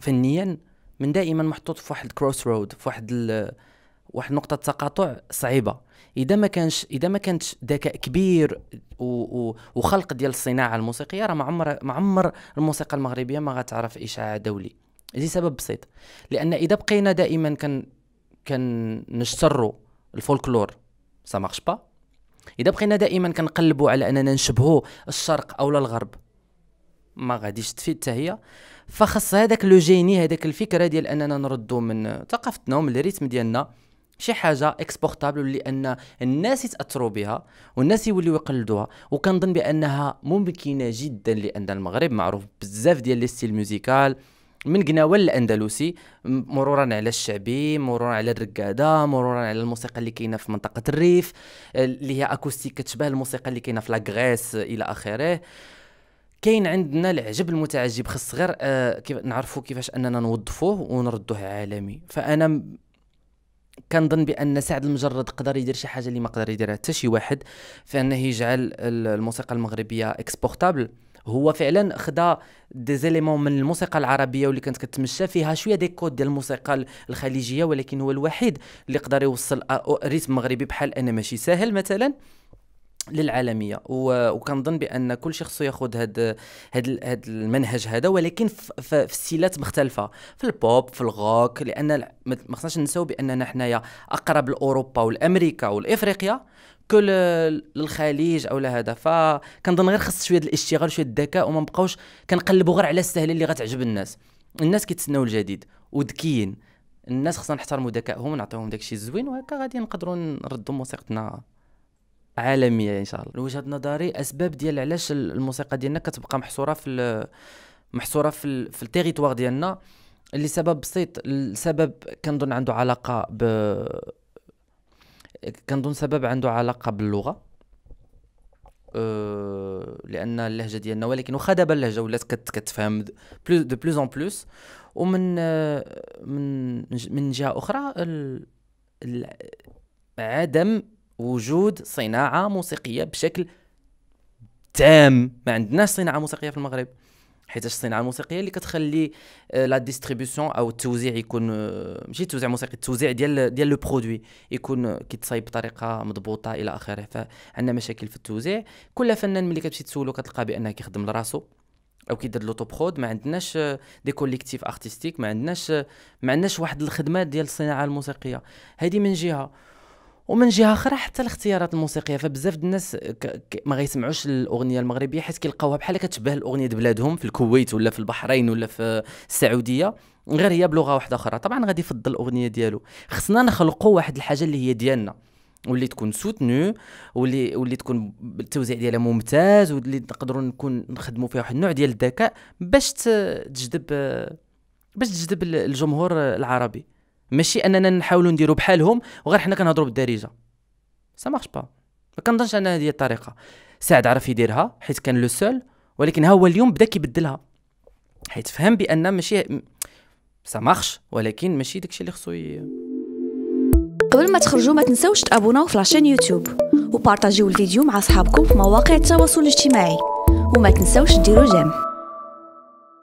فنيا من دائما محطوط في واحد كروس رود في واحد واحد نقطة تقاطع صعيبة إذا ما كانش إذا ما كانش ذكاء كبير و... و... وخلق ديال الصناعة الموسيقية راه ما عمر ما عمر الموسيقى المغربية ما غتعرف إشاعة دولي لسبب بسيط لأن إذا بقينا دائما كان نشتروا الفولكلور سا ماغش با إذا بقينا دائما كنقلبوا على أننا نشبهوا الشرق أو الغرب ما غاديش تفيد حتى هي فخص هذاك لو جيني هذاك الفكره ديال اننا نردو من ثقافتنا ومن الريتم ديالنا شي حاجه اكسبورتابل لان الناس يتاثروا بها والناس يوليو يقلدوها وكنظن بانها ممكنه جدا لان المغرب معروف بزاف ديال لي ستيل ميوزيكال من قناوه للاندلسي مرورا على الشعبي مرورا على الرقاده مرورا على الموسيقى اللي كاينه في منطقه الريف اللي هي اكوستيك كتشبه الموسيقى اللي كاينه في لاغريس الى اخره كاين عندنا العجب المتعجب خص غير آه كيف نعرفوا كيفاش اننا نوظفوه ونردوه عالمي فانا كنظن بان سعد المجرد قدر يدير شي حاجه اللي ما قدر يديرها حتى شي واحد فانه يجعل الموسيقى المغربيه اكسبورتابل هو فعلا خدا دي زيليمون من الموسيقى العربيه واللي كانت كتمشى فيها شويه دي كود ديال الموسيقى الخليجيه ولكن هو الوحيد اللي قدر يوصل ريتم مغربي بحال انا ماشي ساهل مثلا للعالميه وكنظن بان كل شخص ياخذ هاد هذا هذا المنهج هذا ولكن في ستيلات مختلفه في البوب في الغوك لان ما خصناش ننساو باننا حنايا اقرب لاوروبا والامريكا والافريقيا كل للخليج او لهذا فكنظن غير خص شويه الاشتغال شويه الذكاء وما نبقاوش كنقلبوا غير على السهله اللي غتعجب الناس الناس كيتسناو الجديد وذكيين الناس خصنا نحترموا ذكائهم ونعطيهم داكشي الزوين وهكا غادي نقدروا نردوا موسيقتنا عالميه ان شاء الله وجهه نظري اسباب ديال علاش الموسيقى ديالنا كتبقى محصوره في محصوره في في التيريتوار ديالنا لسبب بسيط السبب كنظن عنده علاقه ب كنظن سبب عنده علاقه باللغه أه لان اللهجه ديالنا ولكن واخا دابا اللهجه ولات كتفهم بلوس دو بلوس اون بلوس ومن من من جهه اخرى ال... عدم وجود صناعه موسيقيه بشكل تام ما عندناش صناعه موسيقيه في المغرب حيت الصناعه الموسيقيه اللي كتخلي آه، لا ديستريبيسيون او التوزيع يكون آه، ماشي التوزيع الموسيقي التوزيع ديال ديال لو برودوي يكون آه، كيتصايب بطريقه مضبوطه الى اخره فعندنا مشاكل في التوزيع كل فنان ملي كتمشي تسولو كتلقى بانه كيخدم لراسو او كيدير برود ما عندناش دي كوليكتيف ارتستيك ما عندناش ما عندناش واحد الخدمات ديال الصناعه الموسيقيه هذه من جهه ومن جهه اخرى حتى الاختيارات الموسيقيه فبزاف ديال الناس ما غيسمعوش الاغنيه المغربيه حيت كيلقاوها بحال كتشبه الاغنيه بلادهم في الكويت ولا في البحرين ولا في السعوديه غير هي بلغه واحده اخرى طبعا غادي يفضل الاغنيه ديالو خصنا نخلقوا واحد الحاجه اللي هي ديالنا واللي تكون سوتنو واللي واللي تكون التوزيع ديالها ممتاز واللي نقدروا نكون نخدموا فيها واحد النوع ديال الذكاء باش تجذب باش تجذب الجمهور العربي ماشي اننا نحاولوا نديروا بحالهم وغير حنا كنهضروا بالدارجه سا مارش با ما كنظنش ان هذه الطريقه سعد عرف يديرها حيت كان لو سول ولكن ها هو اليوم بدا كيبدلها حيت فهم بان ماشي سا مارش ولكن ماشي داكشي اللي خصو قبل ما تخرجوا ما تنساوش تابوناو في لاشين يوتيوب وبارطاجيو الفيديو مع صحابكم في مواقع التواصل الاجتماعي وما تنساوش ديروا جيم